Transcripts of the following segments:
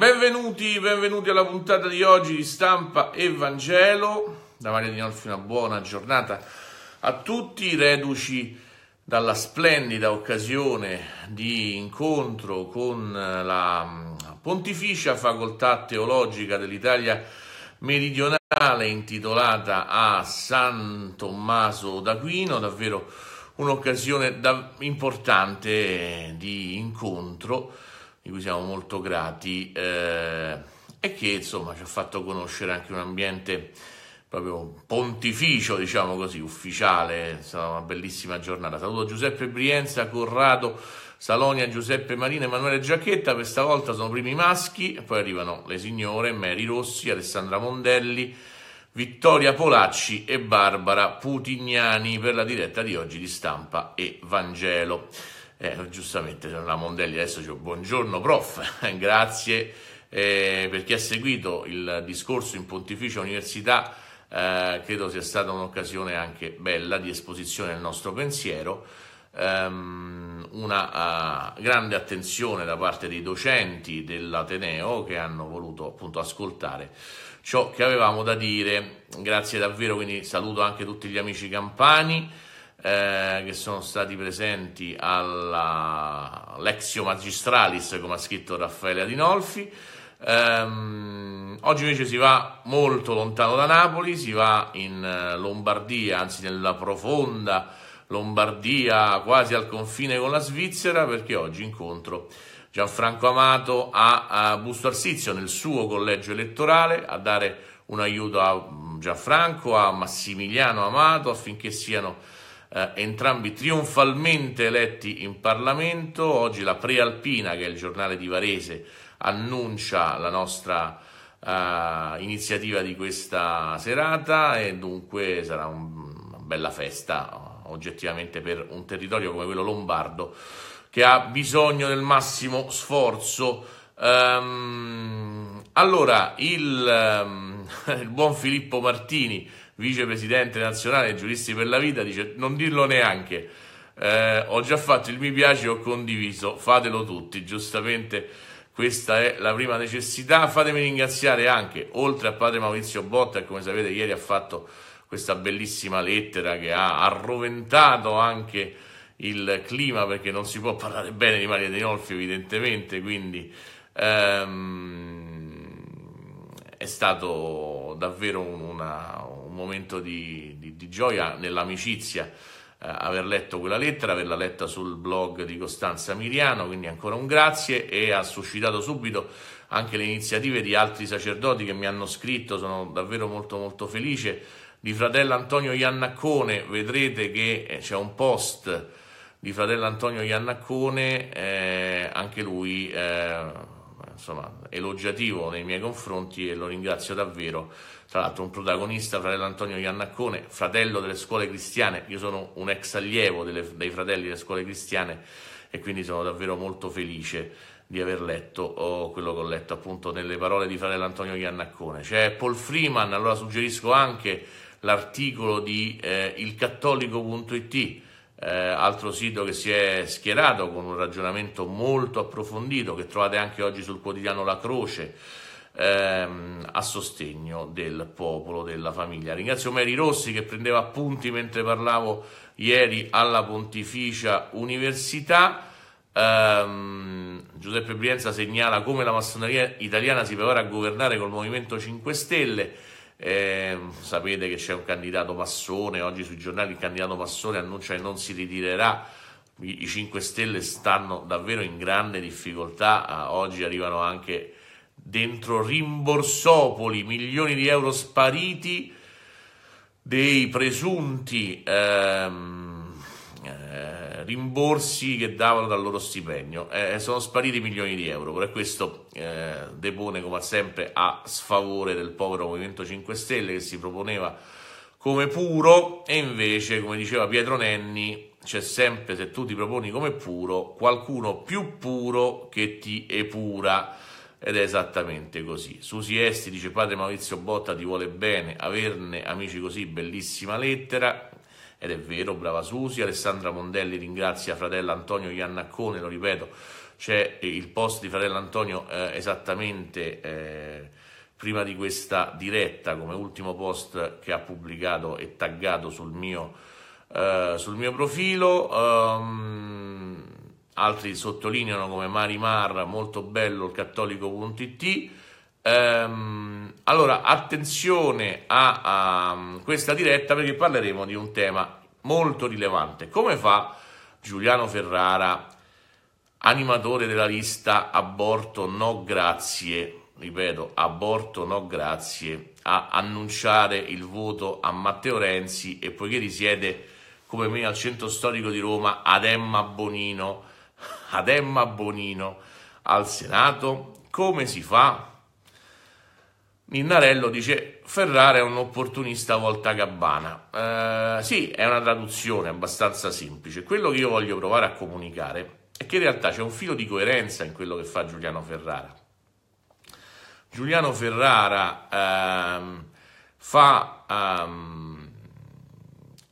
Benvenuti, benvenuti alla puntata di oggi di Stampa Evangelo. Da Maria Di Nolfi una buona giornata a tutti, reduci dalla splendida occasione di incontro con la mm, Pontificia Facoltà Teologica dell'Italia Meridionale intitolata a San Tommaso d'Aquino, davvero un'occasione da importante di incontro di cui siamo molto grati eh, e che insomma ci ha fatto conoscere anche un ambiente proprio pontificio, diciamo così, ufficiale, è stata una bellissima giornata. Saluto Giuseppe Brienza, Corrado, Salonia, Giuseppe Marina, Emanuele Giacchetta, questa volta sono primi maschi, e poi arrivano le signore, Mary Rossi, Alessandra Mondelli, Vittoria Polacci e Barbara Putignani per la diretta di oggi di stampa e Vangelo eh, giustamente una Mondelli adesso c'è buongiorno prof, grazie eh, per chi ha seguito il discorso in Pontificia Università, eh, credo sia stata un'occasione anche bella di esposizione del nostro pensiero, ehm, una uh, grande attenzione da parte dei docenti dell'Ateneo che hanno voluto appunto ascoltare ciò che avevamo da dire, grazie davvero, quindi saluto anche tutti gli amici campani eh, che sono stati presenti alla Lexio Magistralis, come ha scritto Raffaele Adinolfi. Um, oggi invece si va molto lontano da Napoli, si va in eh, Lombardia, anzi nella profonda Lombardia, quasi al confine con la Svizzera, perché oggi incontro Gianfranco Amato a, a Busto Arsizio nel suo collegio elettorale a dare un aiuto a mm, Gianfranco, a Massimiliano Amato affinché siano eh, entrambi trionfalmente eletti in Parlamento. Oggi la Prealpina, che è il giornale di Varese, annuncia la nostra eh, iniziativa di questa serata e dunque sarà un, una bella festa eh, oggettivamente per un territorio come quello lombardo che ha bisogno del massimo sforzo. Um, allora, il, um, il buon Filippo Martini vicepresidente nazionale Giuristi per la Vita, dice non dirlo neanche, eh, ho già fatto il mi piace, ho condiviso, fatelo tutti, giustamente questa è la prima necessità. Fatemi ringraziare anche, oltre a padre Maurizio Botta, che come sapete ieri ha fatto questa bellissima lettera che ha arroventato anche il clima, perché non si può parlare bene di Maria nolfi evidentemente, quindi ehm, è stato davvero una, un momento di, di, di gioia nell'amicizia eh, aver letto quella lettera, averla letta sul blog di Costanza Miriano, quindi ancora un grazie e ha suscitato subito anche le iniziative di altri sacerdoti che mi hanno scritto, sono davvero molto molto felice. Di fratello Antonio Iannaccone vedrete che eh, c'è un post di fratello Antonio Iannaccone, eh, anche lui eh, insomma, elogiativo nei miei confronti e lo ringrazio davvero. Tra l'altro un protagonista, fratello Antonio Iannaccone, fratello delle scuole cristiane, io sono un ex allievo delle, dei fratelli delle scuole cristiane e quindi sono davvero molto felice di aver letto oh, quello che ho letto appunto nelle parole di fratello Antonio Iannaccone. C'è Paul Freeman, allora suggerisco anche l'articolo di eh, ilcattolico.it eh, altro sito che si è schierato con un ragionamento molto approfondito che trovate anche oggi sul quotidiano La Croce ehm, a sostegno del popolo, della famiglia. Ringrazio Mary Rossi che prendeva appunti mentre parlavo ieri alla Pontificia Università. Ehm, Giuseppe Brienza segnala come la massoneria italiana si prepara a governare col Movimento 5 Stelle. Eh, sapete che c'è un candidato massone, oggi sui giornali il candidato massone annuncia che non si ritirerà. I 5 Stelle stanno davvero in grande difficoltà, oggi arrivano anche dentro rimborsopoli milioni di euro spariti dei presunti ehm, eh, rimborsi che davano dal loro stipendio. Eh, eh, sono spariti milioni di euro, per questo eh, depone come sempre a sfavore del povero Movimento 5 Stelle che si proponeva come puro e invece, come diceva Pietro Nenni, c'è sempre, se tu ti proponi come puro, qualcuno più puro che ti epura. Ed è esattamente così. Susi Esti dice: Padre Maurizio Botta ti vuole bene, averne amici così, bellissima lettera ed è vero, brava Susi, Alessandra Mondelli ringrazia fratello Antonio Iannaccone, lo ripeto, c'è il post di fratello Antonio eh, esattamente eh, prima di questa diretta come ultimo post che ha pubblicato e taggato sul mio, eh, sul mio profilo. Um, altri sottolineano come Mari Mar, molto bello il cattolico.it Ehm, allora, attenzione a, a questa diretta perché parleremo di un tema molto rilevante. Come fa Giuliano Ferrara, animatore della lista Aborto No Grazie, ripeto, Aborto No Grazie, a annunciare il voto a Matteo Renzi e poiché risiede come me al centro storico di Roma ad Emma Bonino, ad Emma Bonino al Senato, come si fa? Minnarello dice Ferrara è un opportunista volta gabbana. Eh, sì, è una traduzione abbastanza semplice. Quello che io voglio provare a comunicare è che in realtà c'è un filo di coerenza in quello che fa Giuliano Ferrara. Giuliano Ferrara ehm, fa ehm,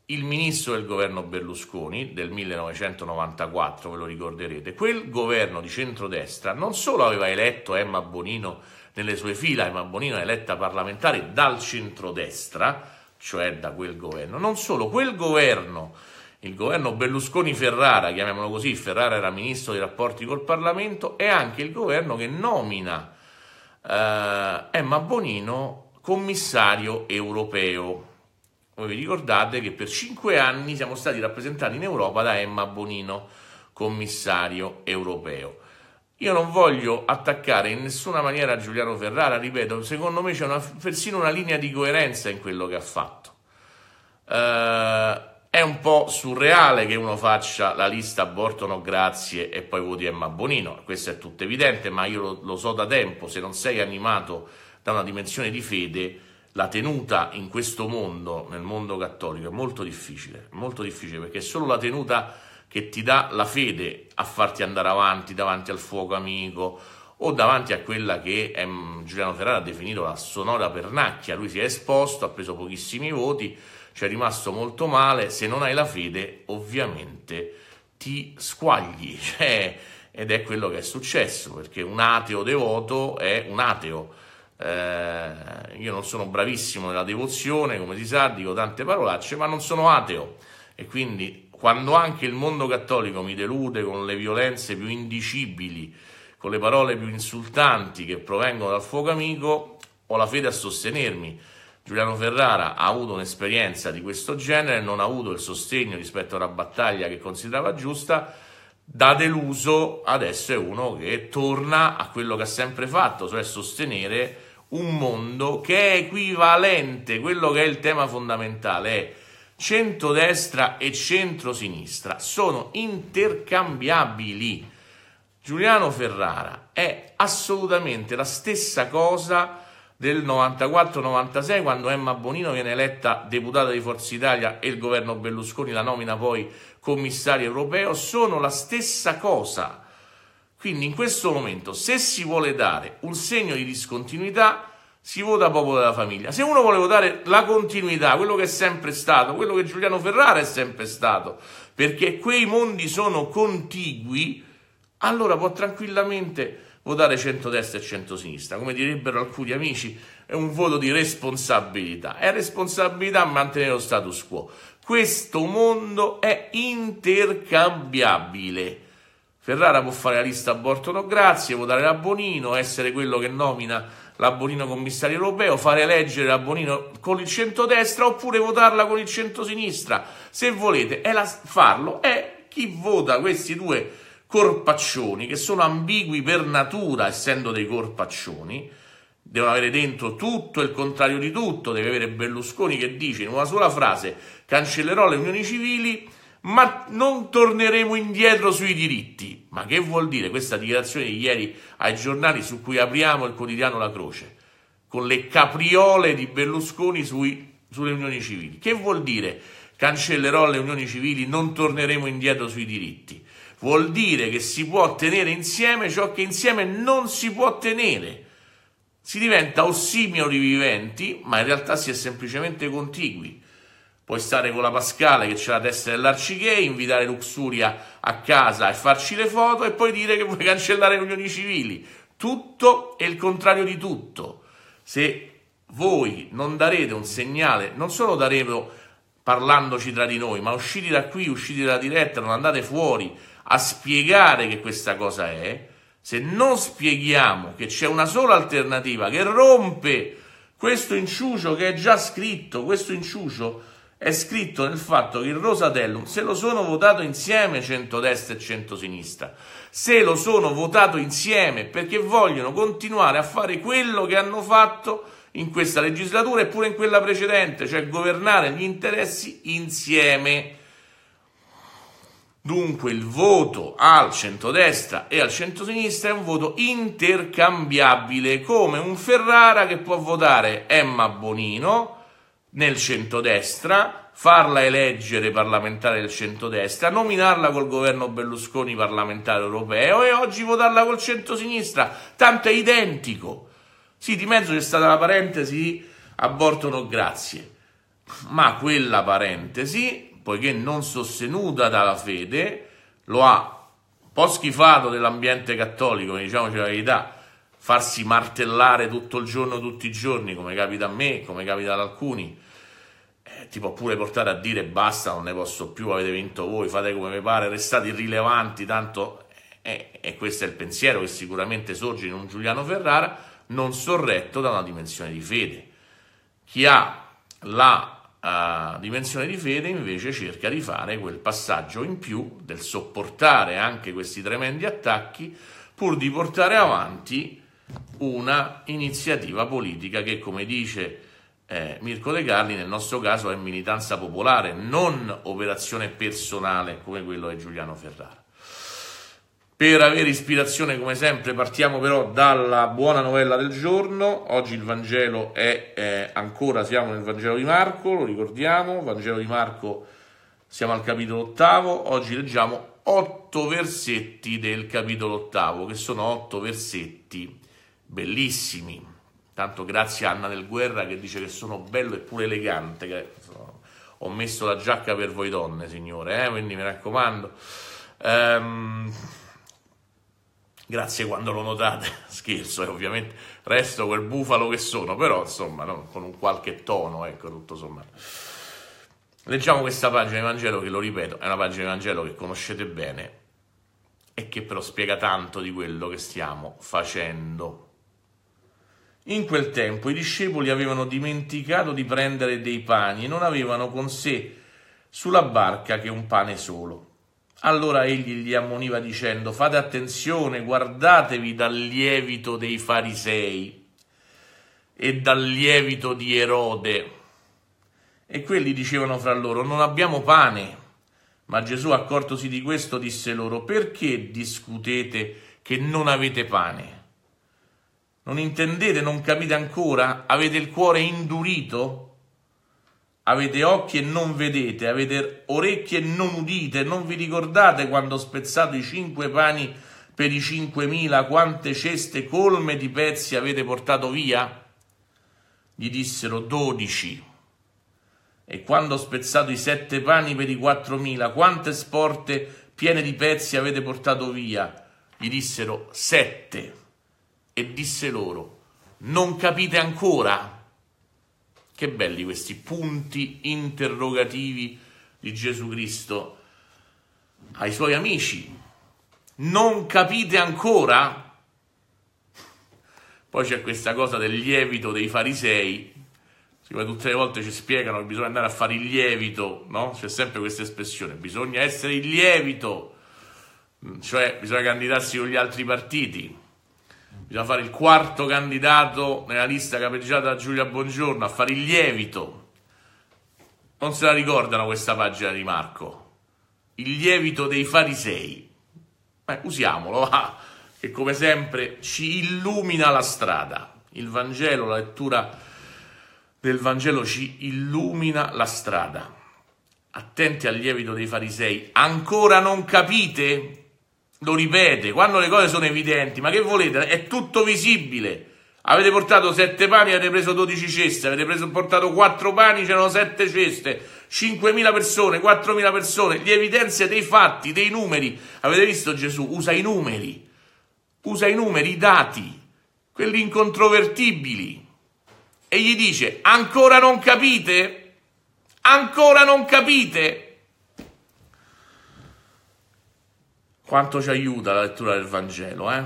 il ministro del governo Berlusconi del 1994, ve lo ricorderete. Quel governo di centrodestra non solo aveva eletto Emma Bonino nelle sue fila Emma Bonino è eletta parlamentare dal centrodestra, cioè da quel governo. Non solo, quel governo, il governo Berlusconi-Ferrara, chiamiamolo così, Ferrara era ministro dei rapporti col Parlamento, è anche il governo che nomina eh, Emma Bonino commissario europeo. Voi vi ricordate che per cinque anni siamo stati rappresentati in Europa da Emma Bonino, commissario europeo. Io non voglio attaccare in nessuna maniera Giuliano Ferrara, ripeto, secondo me c'è una, persino una linea di coerenza in quello che ha fatto. Uh, è un po' surreale che uno faccia la lista aborto no grazie e poi voti Emma Bonino, questo è tutto evidente, ma io lo, lo so da tempo, se non sei animato da una dimensione di fede, la tenuta in questo mondo, nel mondo cattolico, è molto difficile, molto difficile perché solo la tenuta che ti dà la fede a farti andare avanti davanti al fuoco amico o davanti a quella che è, ehm, Giuliano Ferrara ha definito la sonora pernacchia. Lui si è esposto, ha preso pochissimi voti, ci è rimasto molto male. Se non hai la fede, ovviamente ti squagli. Cioè, ed è quello che è successo, perché un ateo devoto è un ateo. Eh, io non sono bravissimo nella devozione, come si sa, dico tante parolacce, ma non sono ateo e quindi quando anche il mondo cattolico mi delude con le violenze più indicibili, con le parole più insultanti che provengono dal fuoco amico, ho la fede a sostenermi. Giuliano Ferrara ha avuto un'esperienza di questo genere, non ha avuto il sostegno rispetto a una battaglia che considerava giusta, da deluso adesso è uno che torna a quello che ha sempre fatto, cioè sostenere un mondo che è equivalente, quello che è il tema fondamentale, è centrodestra e centrosinistra sono intercambiabili. Giuliano Ferrara è assolutamente la stessa cosa del 94-96 quando Emma Bonino viene eletta deputata di Forza Italia e il governo Berlusconi la nomina poi commissario europeo, sono la stessa cosa. Quindi in questo momento se si vuole dare un segno di discontinuità si vota popolo della famiglia. Se uno vuole votare la continuità, quello che è sempre stato, quello che Giuliano Ferrara è sempre stato, perché quei mondi sono contigui, allora può tranquillamente votare centrodestra e centrosinistra. Come direbbero alcuni amici, è un voto di responsabilità. È responsabilità mantenere lo status quo. Questo mondo è intercambiabile. Ferrara può fare la lista aborto no grazie, votare la Bonino, essere quello che nomina l'Abonino commissario europeo, fare eleggere l'Abonino con il centrodestra oppure votarla con il centrosinistra. Se volete è la, farlo, è chi vota questi due corpaccioni che sono ambigui per natura, essendo dei corpaccioni. Devono avere dentro tutto il contrario di tutto. Deve avere Berlusconi che dice in una sola frase cancellerò le unioni civili ma non torneremo indietro sui diritti. Ma che vuol dire questa dichiarazione di ieri ai giornali su cui apriamo il quotidiano La Croce, con le capriole di Berlusconi sui, sulle unioni civili? Che vuol dire cancellerò le unioni civili, non torneremo indietro sui diritti? Vuol dire che si può tenere insieme ciò che insieme non si può tenere. Si diventa ossimio viventi, ma in realtà si è semplicemente contigui. Puoi stare con la Pascale che c'è la testa dell'Arciche, invitare Luxuria a casa e farci le foto e poi dire che vuoi cancellare le unioni civili. Tutto è il contrario di tutto. Se voi non darete un segnale, non solo daremo parlandoci tra di noi, ma usciti da qui, usciti dalla diretta, non andate fuori a spiegare che questa cosa è, se non spieghiamo che c'è una sola alternativa che rompe questo inciucio che è già scritto, questo inciucio è scritto nel fatto che il Rosatellum se lo sono votato insieme centrodestra e centrosinistra, se lo sono votato insieme perché vogliono continuare a fare quello che hanno fatto in questa legislatura e pure in quella precedente, cioè governare gli interessi insieme. Dunque il voto al centrodestra e al centrosinistra è un voto intercambiabile, come un Ferrara che può votare Emma Bonino, nel centrodestra, farla eleggere parlamentare del centrodestra, nominarla col governo Berlusconi parlamentare europeo e oggi votarla col centrosinistra. Tanto è identico. Sì, di mezzo c'è stata la parentesi aborto no grazie, ma quella parentesi, poiché non sostenuta dalla fede, lo ha un po' schifato dell'ambiente cattolico, diciamoci la verità, farsi martellare tutto il giorno, tutti i giorni, come capita a me, come capita ad alcuni, eh, ti può pure portare a dire basta, non ne posso più, avete vinto voi, fate come vi pare, restate irrilevanti, tanto... Eh, e questo è il pensiero che sicuramente sorge in un Giuliano Ferrara, non sorretto da una dimensione di fede. Chi ha la uh, dimensione di fede invece cerca di fare quel passaggio in più del sopportare anche questi tremendi attacchi pur di portare avanti una iniziativa politica che, come dice eh, Mirko De Carli, nel nostro caso è militanza popolare, non operazione personale come quello di Giuliano Ferrara. Per avere ispirazione, come sempre, partiamo però dalla buona novella del giorno. Oggi il Vangelo è eh, ancora, siamo nel Vangelo di Marco, lo ricordiamo, Vangelo di Marco, siamo al capitolo ottavo, oggi leggiamo otto versetti del capitolo ottavo, che sono otto versetti bellissimi. Tanto grazie a Anna del Guerra che dice che sono bello e pure elegante. Che, ho messo la giacca per voi donne, signore, eh? quindi mi raccomando. Ehm, grazie quando lo notate, scherzo, eh, ovviamente resto quel bufalo che sono, però insomma, no? con un qualche tono, ecco, tutto sommato. Leggiamo questa pagina di Vangelo che, lo ripeto, è una pagina di Vangelo che conoscete bene e che però spiega tanto di quello che stiamo facendo. In quel tempo i discepoli avevano dimenticato di prendere dei pani e non avevano con sé sulla barca che un pane solo. Allora egli li ammoniva dicendo fate attenzione, guardatevi dal lievito dei farisei e dal lievito di Erode. E quelli dicevano fra loro non abbiamo pane. Ma Gesù accortosi di questo disse loro perché discutete che non avete pane? Non intendete, non capite ancora? Avete il cuore indurito? Avete occhi e non vedete, avete orecchie e non udite, non vi ricordate quando ho spezzato i cinque pani per i cinquemila, quante ceste colme di pezzi avete portato via? Gli dissero dodici. E quando ho spezzato i sette pani per i quattromila, quante sporte piene di pezzi avete portato via? Gli dissero sette e disse loro, non capite ancora? Che belli questi punti interrogativi di Gesù Cristo ai suoi amici. Non capite ancora? Poi c'è questa cosa del lievito dei farisei, siccome tutte le volte ci spiegano che bisogna andare a fare il lievito, no? C'è sempre questa espressione, bisogna essere il lievito, cioè bisogna candidarsi con gli altri partiti bisogna fare il quarto candidato nella lista capeggiata da Giulia Bongiorno a fare il lievito. Non se la ricordano questa pagina di Marco. Il lievito dei farisei. Beh, usiamolo, va, che come sempre ci illumina la strada. Il Vangelo, la lettura del Vangelo ci illumina la strada. Attenti al lievito dei farisei. Ancora non capite? lo ripete, quando le cose sono evidenti, ma che volete? È tutto visibile. Avete portato sette pani, avete preso 12 ceste, avete preso, portato quattro pani, c'erano sette ceste, 5.000 persone, 4.000 persone, Gli evidenze dei fatti, dei numeri. Avete visto Gesù? Usa i numeri, usa i numeri, i dati, quelli incontrovertibili. E gli dice, ancora non capite? Ancora non capite? Quanto ci aiuta la lettura del Vangelo, eh?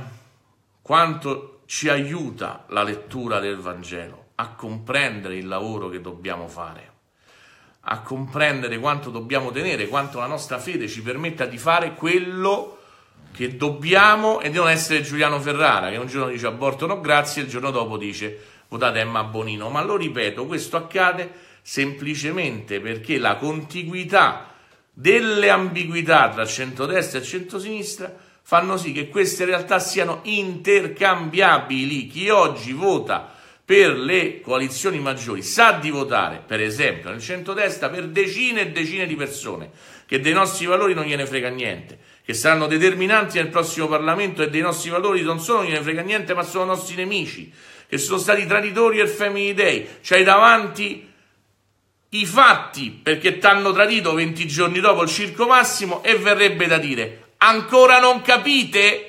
Quanto ci aiuta la lettura del Vangelo a comprendere il lavoro che dobbiamo fare, a comprendere quanto dobbiamo tenere, quanto la nostra fede ci permetta di fare quello che dobbiamo e di non essere Giuliano Ferrara che un giorno dice aborto no grazie e il giorno dopo dice votate Emma Bonino. Ma lo ripeto, questo accade semplicemente perché la contiguità delle ambiguità tra centrodestra e centrosinistra fanno sì che queste realtà siano intercambiabili. Chi oggi vota per le coalizioni maggiori sa di votare, per esempio, nel centrodestra per decine e decine di persone che dei nostri valori non gliene frega niente, che saranno determinanti nel prossimo Parlamento e dei nostri valori non solo gliene frega niente, ma sono nostri nemici, che sono stati traditori e Family Day. C'hai cioè davanti i fatti perché t'hanno tradito 20 giorni dopo il circo massimo e verrebbe da dire ancora non capite?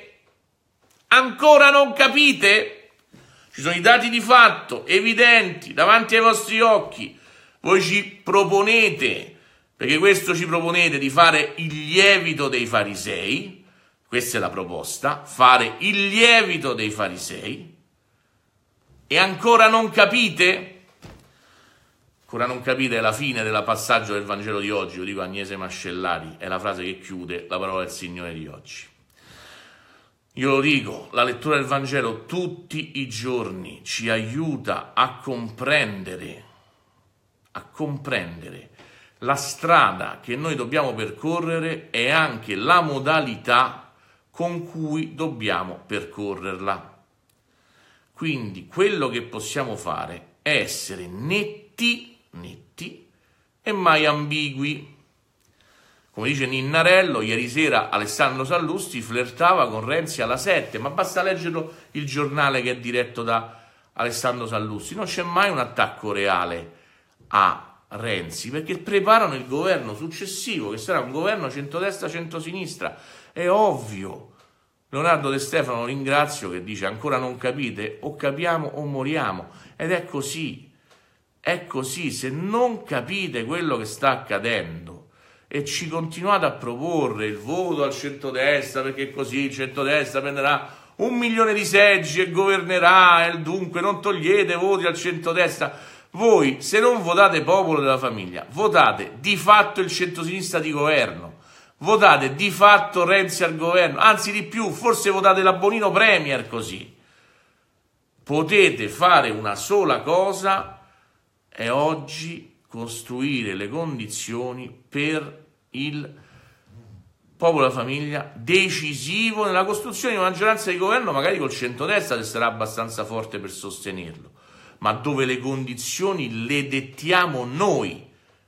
Ancora non capite? Ci sono i dati di fatto evidenti davanti ai vostri occhi. Voi ci proponete, perché questo ci proponete di fare il lievito dei farisei. Questa è la proposta, fare il lievito dei farisei. E ancora non capite? Ancora non capite la fine del passaggio del Vangelo di oggi, lo dico Agnese Mascellari, è la frase che chiude la parola del Signore di oggi. Io lo dico, la lettura del Vangelo tutti i giorni ci aiuta a comprendere, a comprendere la strada che noi dobbiamo percorrere e anche la modalità con cui dobbiamo percorrerla. Quindi quello che possiamo fare è essere netti netti e mai ambigui. Come dice Ninnarello, ieri sera Alessandro Sallusti flirtava con Renzi alla 7, ma basta leggerlo il giornale che è diretto da Alessandro Sallusti. Non c'è mai un attacco reale a Renzi perché preparano il governo successivo, che sarà un governo centrodestra-centrosinistra. È ovvio. Leonardo De Stefano ringrazio che dice ancora non capite, o capiamo o moriamo. Ed è così. È così, se non capite quello che sta accadendo e ci continuate a proporre il voto al centrodestra perché così il centrodestra prenderà un milione di seggi e governerà e dunque non togliete voti al centrodestra. Voi, se non votate popolo della famiglia, votate di fatto il centrosinistra di governo, votate di fatto Renzi al governo, anzi di più, forse votate la Bonino Premier così. Potete fare una sola cosa è oggi costruire le condizioni per il popolo e la famiglia decisivo nella costruzione di una maggioranza di governo, magari col centrodestra che sarà abbastanza forte per sostenerlo, ma dove le condizioni le dettiamo noi,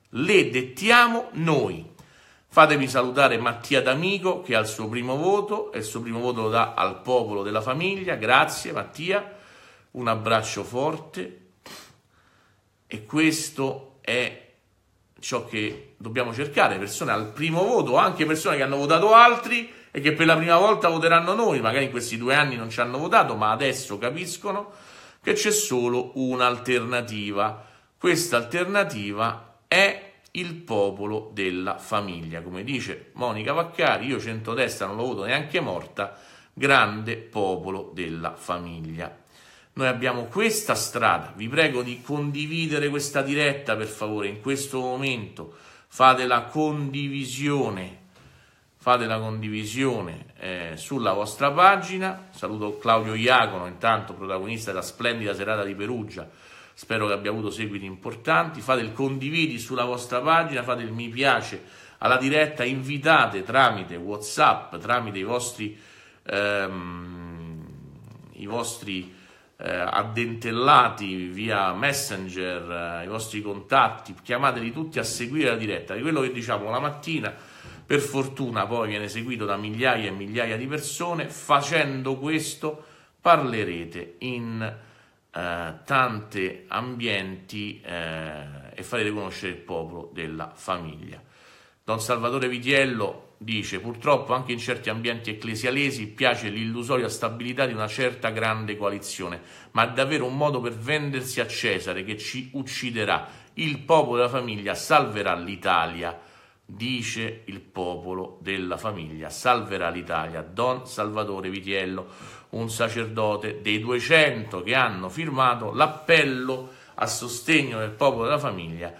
le dettiamo noi. Fatemi salutare Mattia D'Amico che ha il suo primo voto e il suo primo voto lo dà al popolo della famiglia. Grazie Mattia, un abbraccio forte e questo è ciò che dobbiamo cercare, persone al primo voto, anche persone che hanno votato altri e che per la prima volta voteranno noi, magari in questi due anni non ci hanno votato, ma adesso capiscono che c'è solo un'alternativa. Questa alternativa è il popolo della famiglia, come dice Monica Vaccari, io centrodestra non lo voto neanche morta, grande popolo della famiglia. Noi abbiamo questa strada. Vi prego di condividere questa diretta per favore in questo momento. Fate la condivisione. Fate la condivisione eh, sulla vostra pagina. Saluto Claudio Iacono, intanto protagonista della splendida serata di Perugia. Spero che abbia avuto seguiti importanti. Fate il condividi sulla vostra pagina, fate il mi piace alla diretta, invitate tramite WhatsApp, tramite i vostri ehm, i vostri eh, addentellati via messenger, eh, i vostri contatti, chiamateli tutti a seguire la diretta. Di quello che diciamo la mattina, per fortuna poi viene seguito da migliaia e migliaia di persone, facendo questo parlerete in eh, tanti ambienti eh, e farete conoscere il popolo della famiglia. Don Salvatore Vitiello, dice purtroppo anche in certi ambienti ecclesialesi piace l'illusoria stabilità di una certa grande coalizione, ma è davvero un modo per vendersi a Cesare che ci ucciderà. Il popolo della famiglia salverà l'Italia, dice il popolo della famiglia salverà l'Italia. Don Salvatore Vitiello, un sacerdote dei 200 che hanno firmato l'appello a sostegno del popolo della famiglia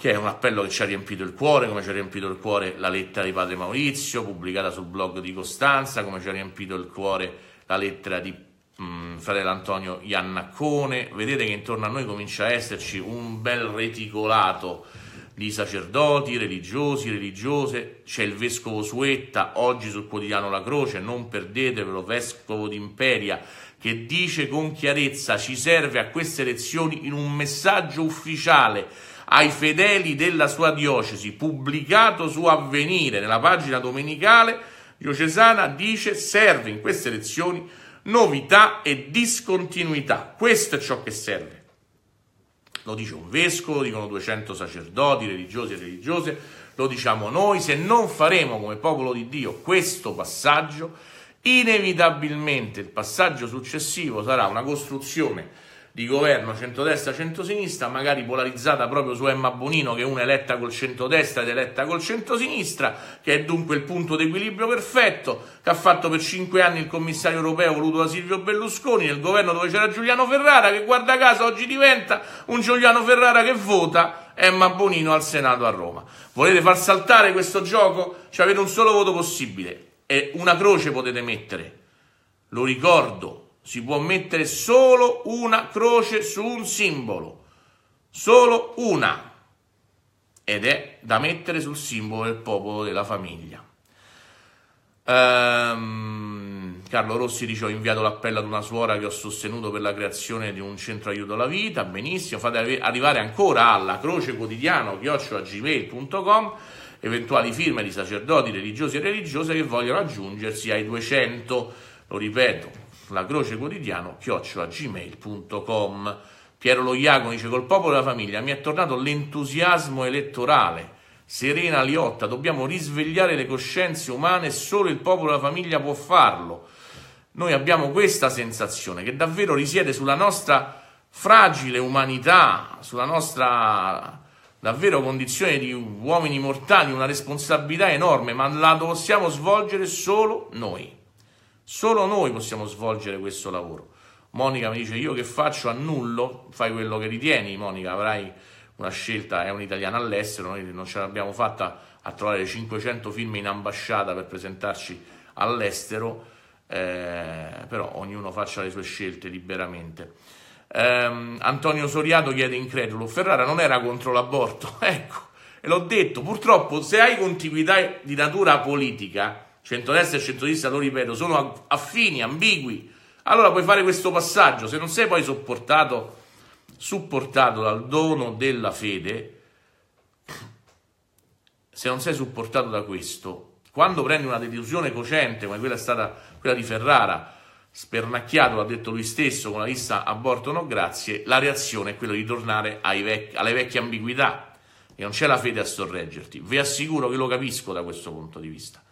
che è un appello che ci ha riempito il cuore, come ci ha riempito il cuore la lettera di padre Maurizio, pubblicata sul blog di Costanza, come ci ha riempito il cuore la lettera di mh, mm, fratello Antonio Iannaccone. Vedete che intorno a noi comincia a esserci un bel reticolato di sacerdoti, religiosi, religiose, c'è il vescovo Suetta, oggi sul quotidiano La Croce, non perdetevelo, vescovo d'Imperia, che dice con chiarezza ci serve a queste elezioni in un messaggio ufficiale ai fedeli della sua diocesi, pubblicato su Avvenire nella pagina domenicale diocesana, dice serve in queste elezioni novità e discontinuità. Questo è ciò che serve. Lo dice un vescovo, lo dicono 200 sacerdoti, religiosi e religiose, lo diciamo noi, se non faremo come popolo di Dio questo passaggio, inevitabilmente il passaggio successivo sarà una costruzione di governo centrodestra-centrosinistra, magari polarizzata proprio su Emma Bonino, che è una eletta col centrodestra ed eletta col centrosinistra, che è dunque il punto d'equilibrio perfetto, che ha fatto per cinque anni il commissario europeo voluto da Silvio Berlusconi, nel governo dove c'era Giuliano Ferrara, che guarda caso oggi diventa un Giuliano Ferrara che vota Emma Bonino al Senato a Roma. Volete far saltare questo gioco? Ci avete un solo voto possibile e una croce potete mettere. Lo ricordo, si può mettere solo una croce su un simbolo, solo una, ed è da mettere sul simbolo del popolo della famiglia. Ehm, Carlo Rossi dice ho inviato l'appello ad una suora che ho sostenuto per la creazione di un centro aiuto alla vita, benissimo, fate arrivare ancora alla croce quotidiano gmail.com eventuali firme di sacerdoti religiosi e religiose che vogliono aggiungersi ai 200, lo ripeto, la croce quotidiano chiocciolagmail.com. Piero Loiago dice col popolo e la famiglia mi è tornato l'entusiasmo elettorale. Serena Liotta, dobbiamo risvegliare le coscienze umane, solo il popolo e la famiglia può farlo. Noi abbiamo questa sensazione che davvero risiede sulla nostra fragile umanità, sulla nostra davvero condizione di uomini mortali, una responsabilità enorme, ma la possiamo svolgere solo noi. Solo noi possiamo svolgere questo lavoro. Monica mi dice io che faccio annullo, fai quello che ritieni, Monica avrai una scelta, è un'italiana all'estero, noi non ce l'abbiamo fatta a trovare 500 film in ambasciata per presentarci all'estero, eh, però ognuno faccia le sue scelte liberamente. Eh, Antonio Soriato chiede incredulo, Ferrara non era contro l'aborto, ecco, e l'ho detto, purtroppo se hai contiguità di natura politica, centrodestra e centrodestra, lo ripeto, sono affini, ambigui. Allora puoi fare questo passaggio, se non sei poi sopportato, supportato dal dono della fede, se non sei supportato da questo, quando prendi una delusione cocente come quella è stata quella di Ferrara, spernacchiato, l'ha detto lui stesso, con la lista aborto no grazie, la reazione è quella di tornare vec- alle vecchie ambiguità e non c'è la fede a sorreggerti. Vi assicuro che lo capisco da questo punto di vista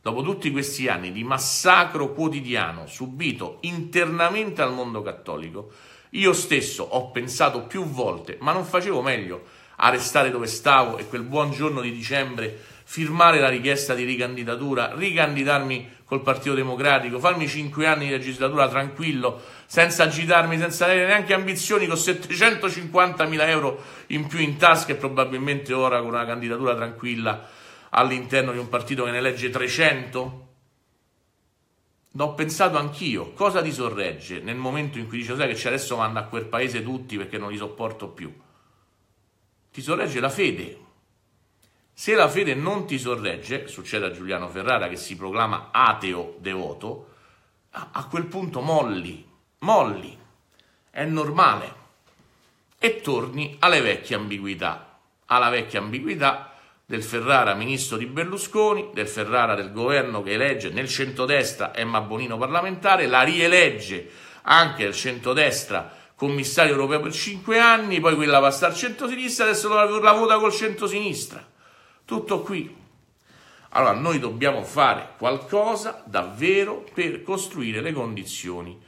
dopo tutti questi anni di massacro quotidiano subito internamente al mondo cattolico, io stesso ho pensato più volte, ma non facevo meglio a restare dove stavo e quel buon giorno di dicembre firmare la richiesta di ricandidatura, ricandidarmi col Partito Democratico, farmi 5 anni di legislatura tranquillo, senza agitarmi, senza avere neanche ambizioni, con 750 mila euro in più in tasca e probabilmente ora con una candidatura tranquilla all'interno di un partito che ne legge 300? L'ho pensato anch'io, cosa ti sorregge nel momento in cui dice sai che adesso vanno a quel paese tutti perché non li sopporto più? Ti sorregge la fede. Se la fede non ti sorregge, succede a Giuliano Ferrara che si proclama ateo devoto, a quel punto molli, molli, è normale e torni alle vecchie ambiguità, alla vecchia ambiguità del Ferrara ministro di Berlusconi, del Ferrara del governo che elegge nel centrodestra Emma Bonino parlamentare, la rielegge anche il centrodestra commissario europeo per cinque anni, poi quella va a star centrosinistra, adesso la, la vota col centrosinistra. Tutto qui. Allora noi dobbiamo fare qualcosa davvero per costruire le condizioni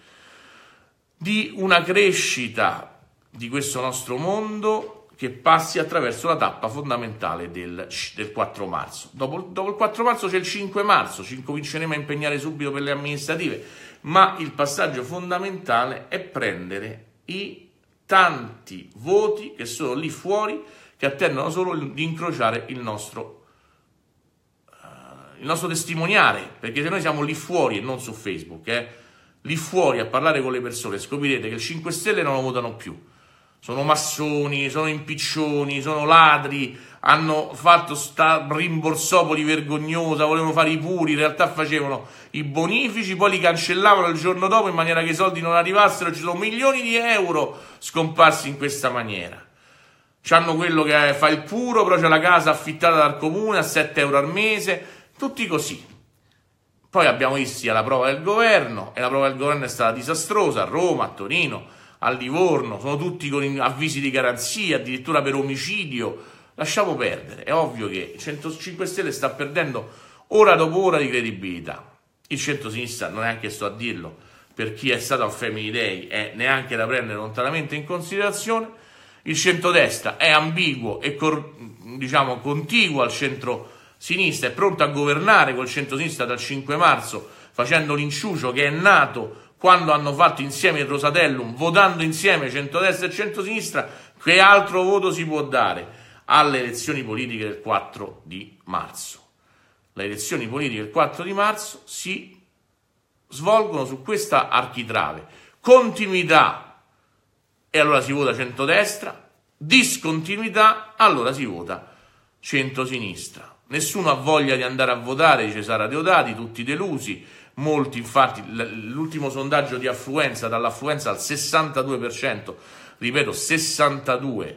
di una crescita di questo nostro mondo che passi attraverso la tappa fondamentale del, del 4 marzo. Dopo, dopo, il 4 marzo c'è il 5 marzo, ci incominceremo a impegnare subito per le amministrative, ma il passaggio fondamentale è prendere i tanti voti che sono lì fuori, che attendono solo di incrociare il nostro, uh, il nostro testimoniare, perché se noi siamo lì fuori e non su Facebook, eh, lì fuori a parlare con le persone, scoprirete che il 5 Stelle non lo votano più sono massoni, sono impiccioni, sono ladri, hanno fatto sta rimborsopoli vergognosa, volevano fare i puri, in realtà facevano i bonifici, poi li cancellavano il giorno dopo in maniera che i soldi non arrivassero, ci sono milioni di euro scomparsi in questa maniera. C'hanno quello che fa il puro, però c'è la casa affittata dal comune a 7 euro al mese, tutti così. Poi abbiamo visto la prova del governo, e la prova del governo è stata disastrosa a Roma, a Torino, a Livorno, sono tutti con avvisi di garanzia, addirittura per omicidio. Lasciamo perdere, è ovvio che il 105 Stelle sta perdendo ora dopo ora di credibilità. Il centro-sinistra non è anche sto a dirlo, per chi è stato a Family Day è neanche da prendere lontanamente in considerazione. Il centro centrodestra è ambiguo e cor- diciamo contiguo al centro-sinistra, è pronto a governare col centro-sinistra dal 5 marzo facendo l'inciucio che è nato quando hanno fatto insieme il Rosatellum, votando insieme centrodestra e centrosinistra, che altro voto si può dare alle elezioni politiche del 4 di marzo? Le elezioni politiche del 4 di marzo si svolgono su questa architrave. Continuità, e allora si vota centrodestra, discontinuità, allora si vota centrosinistra. Nessuno ha voglia di andare a votare, dice Sara Deodati, tutti delusi Molti, infatti, l'ultimo sondaggio di affluenza, dall'affluenza al 62%, ripeto, 62%.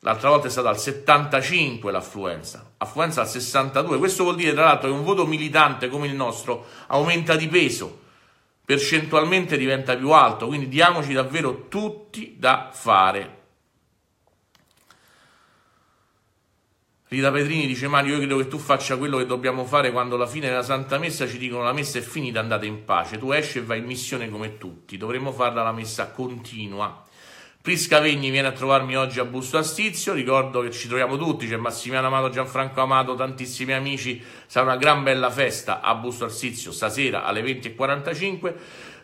L'altra volta è stata al 75 l'affluenza, affluenza al 62. Questo vuol dire, tra l'altro, che un voto militante come il nostro aumenta di peso, percentualmente diventa più alto, quindi diamoci davvero tutti da fare Rita Petrini dice Mario io credo che tu faccia quello che dobbiamo fare quando alla fine della Santa Messa ci dicono la messa è finita andate in pace tu esci e vai in missione come tutti dovremmo farla la messa continua Prisca Vegni viene a trovarmi oggi a Busto Astizio ricordo che ci troviamo tutti c'è Massimiliano Amato, Gianfranco Amato tantissimi amici sarà una gran bella festa a Busto Astizio stasera alle 20.45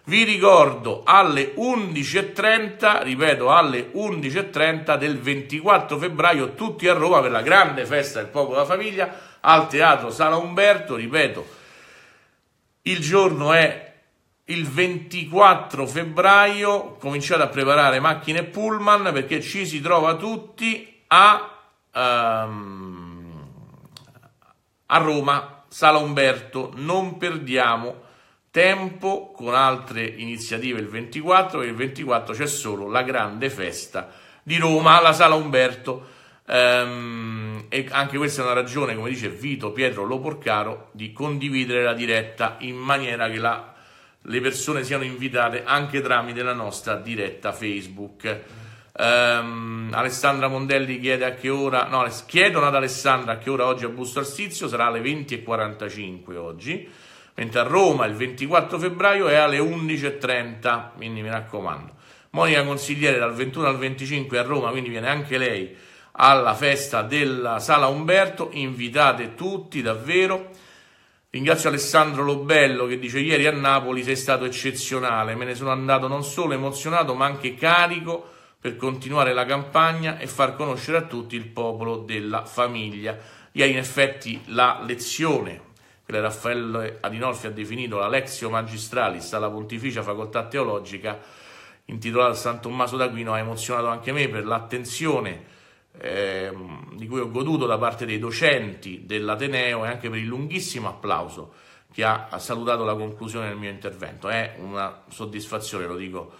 vi ricordo alle 11.30, ripeto alle 11.30 del 24 febbraio, tutti a Roma per la grande festa del popolo della famiglia al teatro Sala Umberto, ripeto, il giorno è il 24 febbraio, cominciate a preparare macchine e pullman perché ci si trova tutti a, um, a Roma, Sala Umberto, non perdiamo tempo con altre iniziative il 24 e il 24 c'è solo la grande festa di Roma alla Sala Umberto ehm, e anche questa è una ragione come dice Vito Pietro Loporcaro di condividere la diretta in maniera che la, le persone siano invitate anche tramite la nostra diretta Facebook ehm, Alessandra Mondelli chiede a che ora no, chiedono ad Alessandra a che ora oggi a Busto Arsizio sarà alle 20.45 oggi mentre a Roma il 24 febbraio è alle 11.30, quindi mi raccomando. Monica Consigliere dal 21 al 25 a Roma, quindi viene anche lei alla festa della Sala Umberto, invitate tutti davvero. Ringrazio Alessandro Lobello che dice ieri a Napoli sei stato eccezionale, me ne sono andato non solo emozionato ma anche carico per continuare la campagna e far conoscere a tutti il popolo della famiglia. Ieri in effetti la lezione che Raffaele Adinolfi ha definito la Lexio Magistralis alla Pontificia Facoltà Teologica, intitolata San Tommaso d'Aquino, ha emozionato anche me per l'attenzione eh, di cui ho goduto da parte dei docenti dell'Ateneo e anche per il lunghissimo applauso che ha salutato la conclusione del mio intervento. È una soddisfazione, lo dico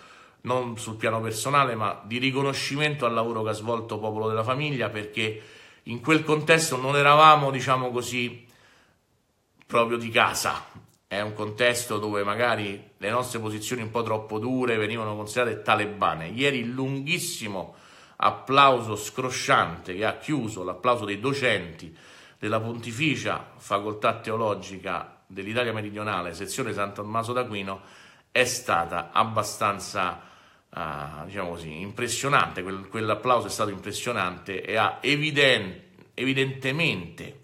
non sul piano personale, ma di riconoscimento al lavoro che ha svolto Popolo della Famiglia, perché in quel contesto non eravamo, diciamo così, proprio di casa. È un contesto dove magari le nostre posizioni un po' troppo dure venivano considerate talebane. Ieri il lunghissimo applauso scrosciante che ha chiuso l'applauso dei docenti della Pontificia Facoltà Teologica dell'Italia Meridionale, sezione San Tommaso d'Aquino, è stata abbastanza, uh, diciamo così, impressionante. Quell'applauso è stato impressionante e ha evident- evidentemente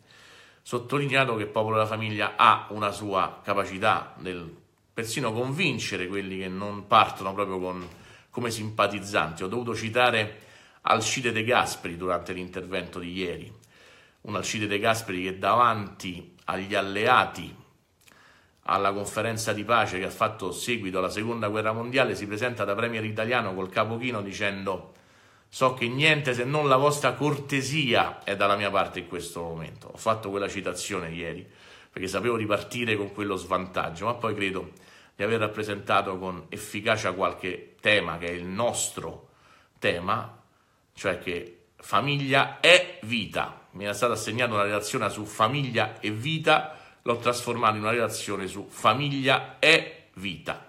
sottolineato che il popolo della famiglia ha una sua capacità nel persino convincere quelli che non partono proprio con, come simpatizzanti. Ho dovuto citare Alcide De Gasperi durante l'intervento di ieri, un Alcide De Gasperi che davanti agli alleati alla conferenza di pace che ha fatto seguito alla seconda guerra mondiale si presenta da premier italiano col capochino dicendo So che niente se non la vostra cortesia è dalla mia parte in questo momento. Ho fatto quella citazione ieri perché sapevo di partire con quello svantaggio, ma poi credo di aver rappresentato con efficacia qualche tema che è il nostro tema, cioè che famiglia è vita. Mi era stata assegnata una relazione su famiglia e vita, l'ho trasformata in una relazione su famiglia e vita.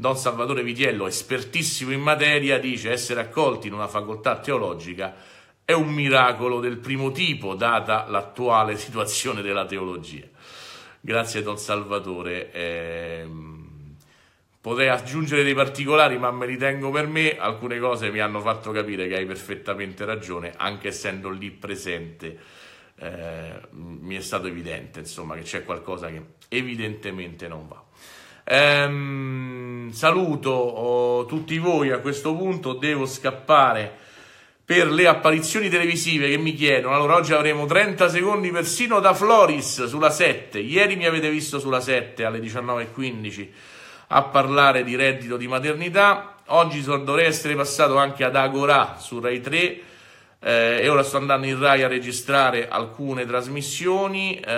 Don Salvatore Vitiello, espertissimo in materia, dice essere accolti in una facoltà teologica è un miracolo del primo tipo, data l'attuale situazione della teologia. Grazie Don Salvatore. Eh, potrei aggiungere dei particolari, ma me li tengo per me. Alcune cose mi hanno fatto capire che hai perfettamente ragione, anche essendo lì presente. Eh, mi è stato evidente, insomma, che c'è qualcosa che evidentemente non va. Ehm, saluto oh, tutti voi a questo punto, devo scappare per le apparizioni televisive che mi chiedono. Allora, oggi avremo 30 secondi persino da Floris sulla 7. Ieri mi avete visto sulla 7 alle 19.15 a parlare di reddito di maternità. Oggi dovrei essere passato anche ad Agorà su Rai 3 eh, e ora sto andando in Rai a registrare alcune trasmissioni, eh,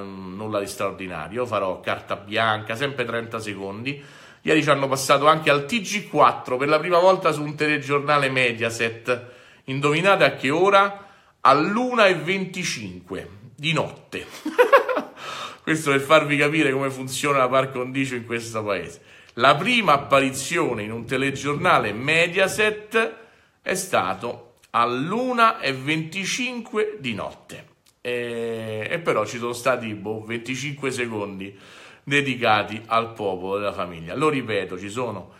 nulla di straordinario, farò carta bianca, sempre 30 secondi. Ieri ci hanno passato anche al TG4 per la prima volta su un telegiornale Mediaset. Indovinate a che ora? all'1.25 di notte. Questo per farvi capire come funziona la par condicio in questo paese. La prima apparizione in un telegiornale Mediaset è stato all'1.25 di notte. E, e, però ci sono stati boh, 25 secondi dedicati al popolo della famiglia. Lo ripeto, ci sono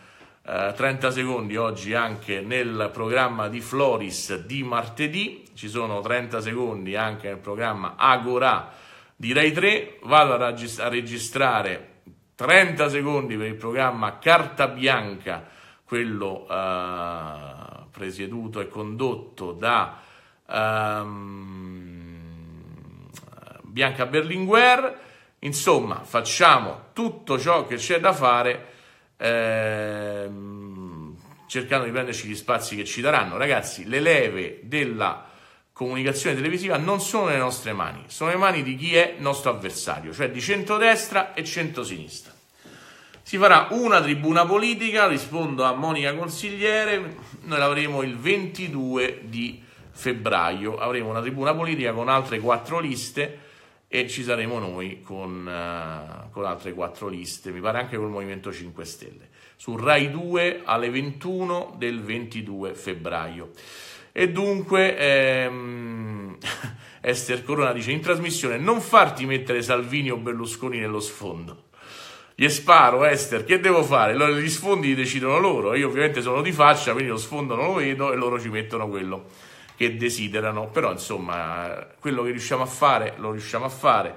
eh, 30 secondi oggi anche nel programma di Floris di martedì, ci sono 30 secondi anche nel programma Agora di Rai 3, vado a, regist- a registrare 30 secondi per il programma Carta Bianca, quello... Eh, presieduto e condotto da um, Bianca Berlinguer. Insomma, facciamo tutto ciò che c'è da fare ehm, cercando di prenderci gli spazi che ci daranno. Ragazzi, le leve della comunicazione televisiva non sono nelle nostre mani, sono le mani di chi è nostro avversario, cioè di centrodestra e centrosinistra. Si farà una tribuna politica, rispondo a Monica Consigliere, noi l'avremo il 22 di febbraio, avremo una tribuna politica con altre quattro liste e ci saremo noi con, uh, con altre quattro liste, mi pare anche col Movimento 5 Stelle, su Rai 2 alle 21 del 22 febbraio. E dunque ehm, Esther Corona dice in trasmissione non farti mettere Salvini o Berlusconi nello sfondo gli sparo, Esther, che devo fare? Allora gli sfondi li decidono loro, io ovviamente sono di faccia, quindi lo sfondo non lo vedo e loro ci mettono quello che desiderano, però insomma quello che riusciamo a fare lo riusciamo a fare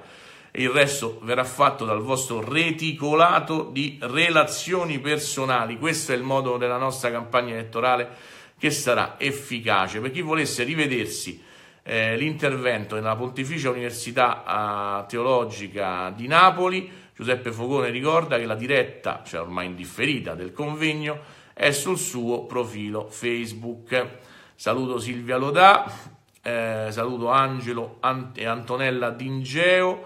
e il resto verrà fatto dal vostro reticolato di relazioni personali, questo è il modo della nostra campagna elettorale che sarà efficace per chi volesse rivedersi eh, l'intervento nella Pontificia Università eh, Teologica di Napoli Giuseppe Fogone ricorda che la diretta, cioè ormai indifferita, del convegno è sul suo profilo Facebook. Saluto Silvia Lodà, eh, saluto Angelo Ant- Antonella Dingeo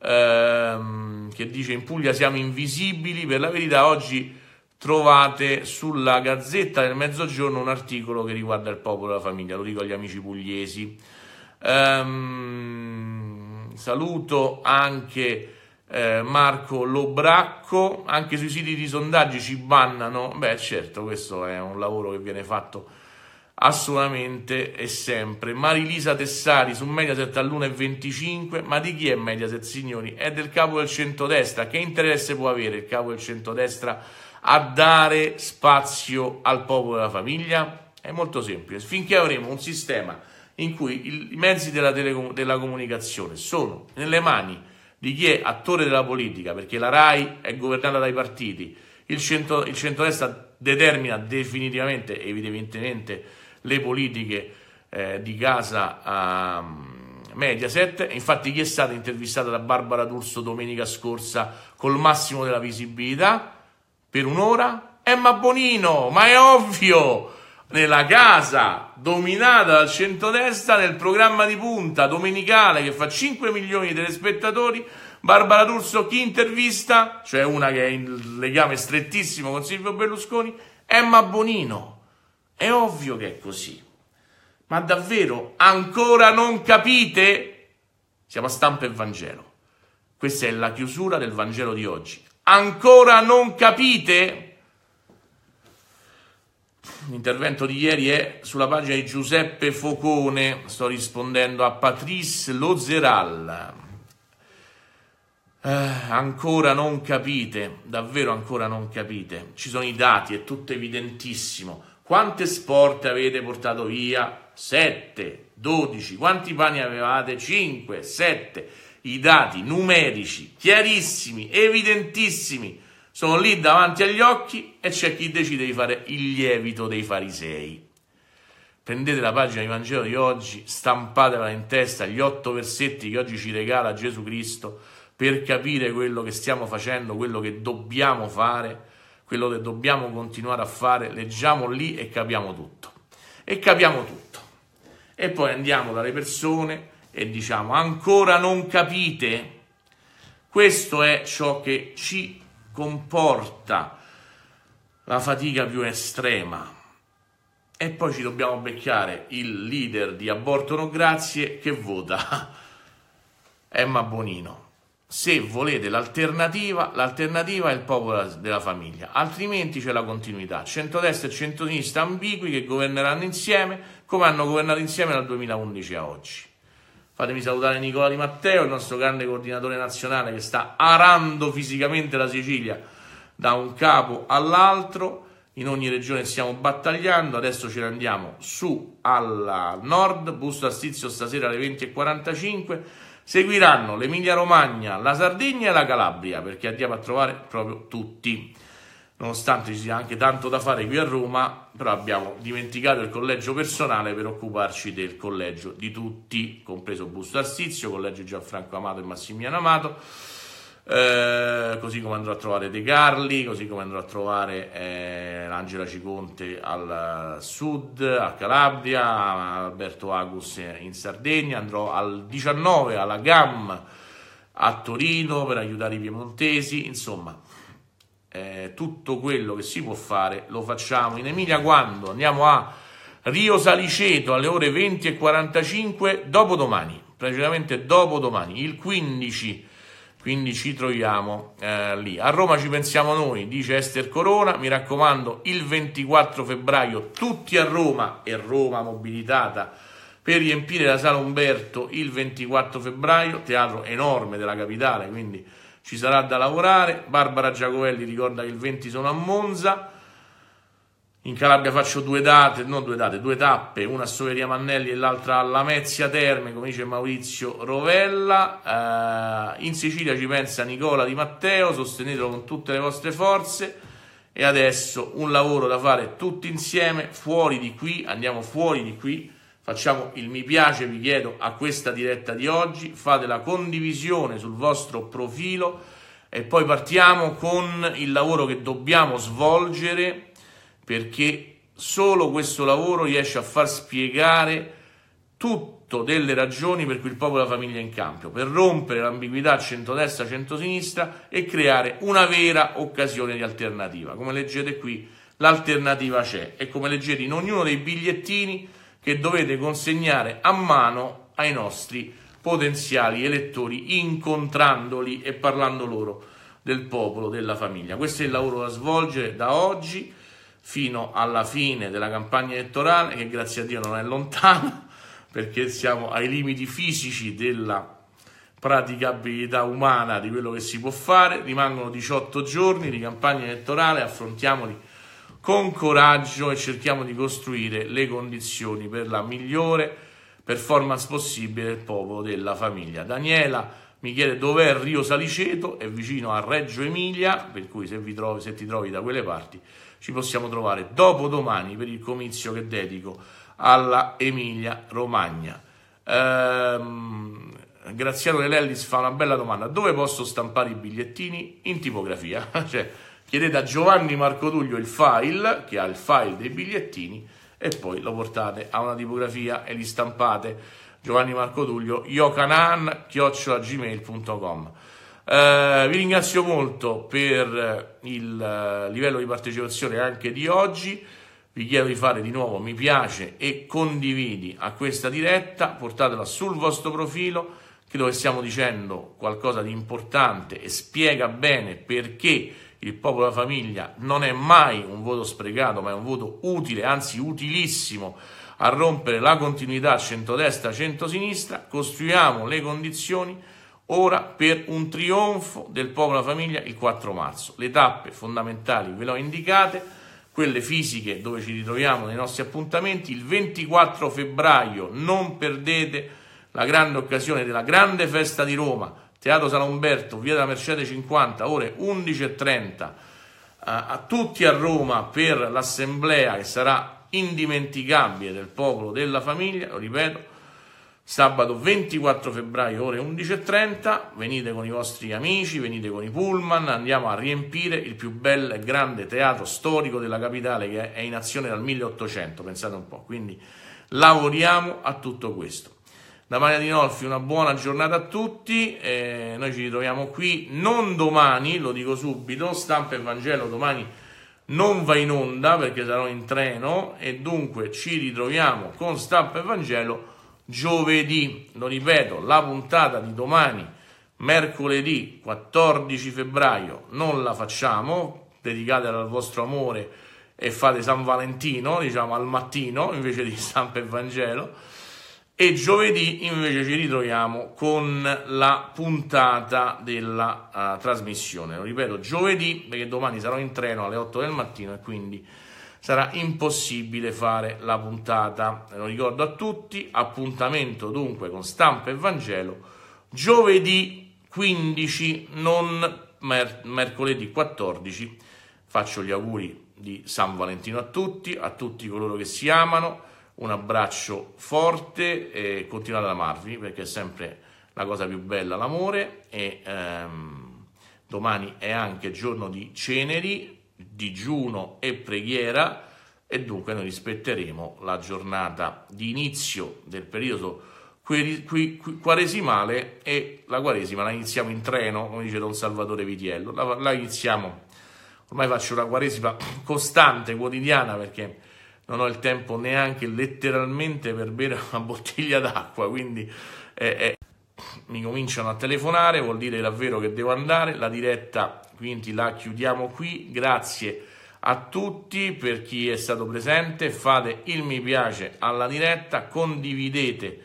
ehm, che dice in Puglia siamo invisibili, per la verità oggi trovate sulla Gazzetta del Mezzogiorno un articolo che riguarda il popolo e la famiglia, lo dico agli amici pugliesi. Um, saluto anche eh, Marco Lobracco, anche sui siti di sondaggi ci bannano, beh certo questo è un lavoro che viene fatto assolutamente e sempre. Marilisa Tessari su Mediaset all'1,25, ma di chi è Mediaset signori? È del capo del centrodestra, che interesse può avere il capo del centrodestra a dare spazio al popolo della famiglia? È molto semplice, finché avremo un sistema in cui i mezzi della, telecom- della comunicazione sono nelle mani di chi è attore della politica, perché la RAI è governata dai partiti, il, centro, il centrodestra determina definitivamente, evidentemente, le politiche eh, di casa eh, Mediaset. Infatti chi è stata intervistata da Barbara D'Urso domenica scorsa col massimo della visibilità per un'ora? Emma Bonino, ma è ovvio! nella casa dominata dal centrodestra nel programma di punta domenicale che fa 5 milioni di telespettatori. Barbara D'Urso chi intervista, cioè una che è in legame strettissimo con Silvio Berlusconi, Emma Bonino. È ovvio che è così. Ma davvero ancora non capite? Siamo a stampa e Vangelo. Questa è la chiusura del Vangelo di oggi. Ancora non capite? L'intervento di ieri è sulla pagina di Giuseppe Focone, sto rispondendo a Patrice Lozeral. Eh, ancora non capite, davvero ancora non capite. Ci sono i dati, è tutto evidentissimo. Quante sport avete portato via? 7, 12. Quanti pani avevate? 5, 7. I dati numerici, chiarissimi, evidentissimi sono lì davanti agli occhi e c'è chi decide di fare il lievito dei farisei. Prendete la pagina di Vangelo di oggi, stampatela in testa, gli otto versetti che oggi ci regala Gesù Cristo per capire quello che stiamo facendo, quello che dobbiamo fare, quello che dobbiamo continuare a fare. Leggiamo lì e capiamo tutto. E capiamo tutto. E poi andiamo dalle persone e diciamo ancora non capite. Questo è ciò che ci comporta la fatica più estrema. E poi ci dobbiamo becchiare il leader di Aborto No Grazie che vota Emma Bonino. Se volete l'alternativa, l'alternativa è il popolo della famiglia, altrimenti c'è la continuità. Centrodestra e centrosinistra ambigui che governeranno insieme come hanno governato insieme dal 2011 a oggi. Fatemi salutare Nicola Di Matteo, il nostro grande coordinatore nazionale che sta arando fisicamente la Sicilia da un capo all'altro. In ogni regione stiamo battagliando, adesso ce ne andiamo su al nord, Busto Astizio stasera alle 20.45. Seguiranno l'Emilia Romagna, la Sardegna e la Calabria perché andiamo a trovare proprio tutti nonostante ci sia anche tanto da fare qui a Roma, però abbiamo dimenticato il collegio personale per occuparci del collegio di tutti, compreso Busto Arsizio, collegio Gianfranco Amato e Massimiliano Amato, eh, così come andrò a trovare De Carli, così come andrò a trovare eh, Angela Ciconte al sud, a Calabria, Alberto Agus in Sardegna, andrò al 19 alla GAM a Torino per aiutare i piemontesi, insomma eh, tutto quello che si può fare lo facciamo. In Emilia quando? Andiamo a Rio Saliceto alle ore 20 e 45 dopodomani, praticamente dopodomani, il 15 quindi ci troviamo eh, lì. A Roma ci pensiamo noi, dice Esther Corona, mi raccomando il 24 febbraio tutti a Roma e Roma mobilitata per riempire la sala Umberto il 24 febbraio, teatro enorme della capitale, quindi ci sarà da lavorare. Barbara Giacovelli ricorda che il 20 sono a Monza. In Calabria faccio due date, non due date, due tappe, una a Soveria Mannelli e l'altra a Lamezia Terme, come dice Maurizio Rovella. Eh, in Sicilia ci pensa Nicola Di Matteo, sostenetelo con tutte le vostre forze. E adesso un lavoro da fare tutti insieme, fuori di qui, andiamo fuori di qui Facciamo il mi piace, vi chiedo, a questa diretta di oggi, fate la condivisione sul vostro profilo e poi partiamo con il lavoro che dobbiamo svolgere perché solo questo lavoro riesce a far spiegare tutto delle ragioni per cui il popolo e la famiglia è in campo, per rompere l'ambiguità centrodestra-centrosinistra e creare una vera occasione di alternativa. Come leggete qui, l'alternativa c'è e come leggete in ognuno dei bigliettini che dovete consegnare a mano ai nostri potenziali elettori incontrandoli e parlando loro del popolo, della famiglia. Questo è il lavoro da svolgere da oggi fino alla fine della campagna elettorale, che grazie a Dio non è lontana, perché siamo ai limiti fisici della praticabilità umana di quello che si può fare. Rimangono 18 giorni di campagna elettorale, affrontiamoli con coraggio e cerchiamo di costruire le condizioni per la migliore performance possibile del popolo della famiglia. Daniela mi chiede dov'è Rio Saliceto, è vicino a Reggio Emilia, per cui se, trovi, se ti trovi da quelle parti ci possiamo trovare dopo domani per il comizio che dedico alla Emilia Romagna. Ehm, Graziano Lellis fa una bella domanda, dove posso stampare i bigliettini? In tipografia, cioè Chiedete a Giovanni Marco Tullio il file, che ha il file dei bigliettini, e poi lo portate a una tipografia e li stampate. Giovanni Marco Tullio, yocanan, Eh, vi ringrazio molto per eh, il eh, livello di partecipazione anche di oggi. Vi chiedo di fare di nuovo mi piace e condividi a questa diretta, portatela sul vostro profilo. Credo che stiamo dicendo qualcosa di importante e spiega bene perché il popolo e famiglia non è mai un voto sprecato, ma è un voto utile, anzi utilissimo a rompere la continuità centrodestra-centrosinistra, costruiamo le condizioni ora per un trionfo del popolo e famiglia il 4 marzo. Le tappe fondamentali ve le ho indicate, quelle fisiche dove ci ritroviamo nei nostri appuntamenti, il 24 febbraio non perdete la grande occasione della grande festa di Roma, Teatro San Umberto, via della Mercede 50, ore 11.30, eh, a tutti a Roma per l'assemblea che sarà indimenticabile del popolo della famiglia, lo ripeto, sabato 24 febbraio ore 11.30, venite con i vostri amici, venite con i pullman, andiamo a riempire il più bel e grande teatro storico della capitale che è in azione dal 1800, pensate un po', quindi lavoriamo a tutto questo. Da Maria Nolfi una buona giornata a tutti, eh, noi ci ritroviamo qui non domani, lo dico subito, stampa e Vangelo domani non va in onda perché sarò in treno e dunque ci ritroviamo con stampa e Vangelo giovedì, lo ripeto, la puntata di domani, mercoledì 14 febbraio, non la facciamo, dedicate al vostro amore e fate San Valentino, diciamo al mattino invece di stampa e Vangelo e giovedì invece ci ritroviamo con la puntata della uh, trasmissione. Lo ripeto, giovedì perché domani sarò in treno alle 8 del mattino e quindi sarà impossibile fare la puntata. Lo ricordo a tutti, appuntamento dunque con Stampa e Vangelo giovedì 15, non mer- mercoledì 14. Faccio gli auguri di San Valentino a tutti, a tutti coloro che si amano un abbraccio forte e continuate ad amarvi perché è sempre la cosa più bella l'amore e ehm, domani è anche giorno di ceneri, digiuno e preghiera e dunque noi rispetteremo la giornata di inizio del periodo quaresimale e la quaresima la iniziamo in treno, come dice Don Salvatore Vitiello, la, la iniziamo, ormai faccio una quaresima costante, quotidiana perché non ho il tempo neanche letteralmente per bere una bottiglia d'acqua, quindi eh, eh, mi cominciano a telefonare, vuol dire davvero che devo andare, la diretta quindi la chiudiamo qui, grazie a tutti per chi è stato presente, fate il mi piace alla diretta, condividete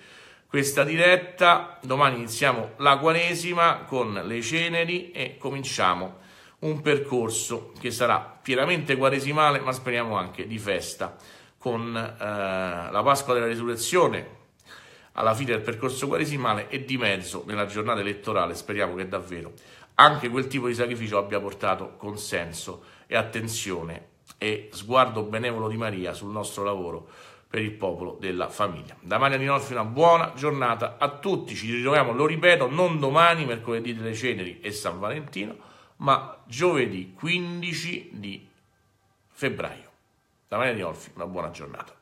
questa diretta, domani iniziamo la quaresima con le ceneri e cominciamo un percorso che sarà pienamente quaresimale, ma speriamo anche di festa, con eh, la Pasqua della Resurrezione alla fine del percorso quaresimale e di mezzo nella giornata elettorale. Speriamo che davvero anche quel tipo di sacrificio abbia portato consenso e attenzione e sguardo benevolo di Maria sul nostro lavoro per il popolo della famiglia. Da Maria Ninolfi una buona giornata a tutti, ci ritroviamo, lo ripeto, non domani, mercoledì delle ceneri e San Valentino, ma giovedì 15 di febbraio. Da Maria di Orfi, una buona giornata.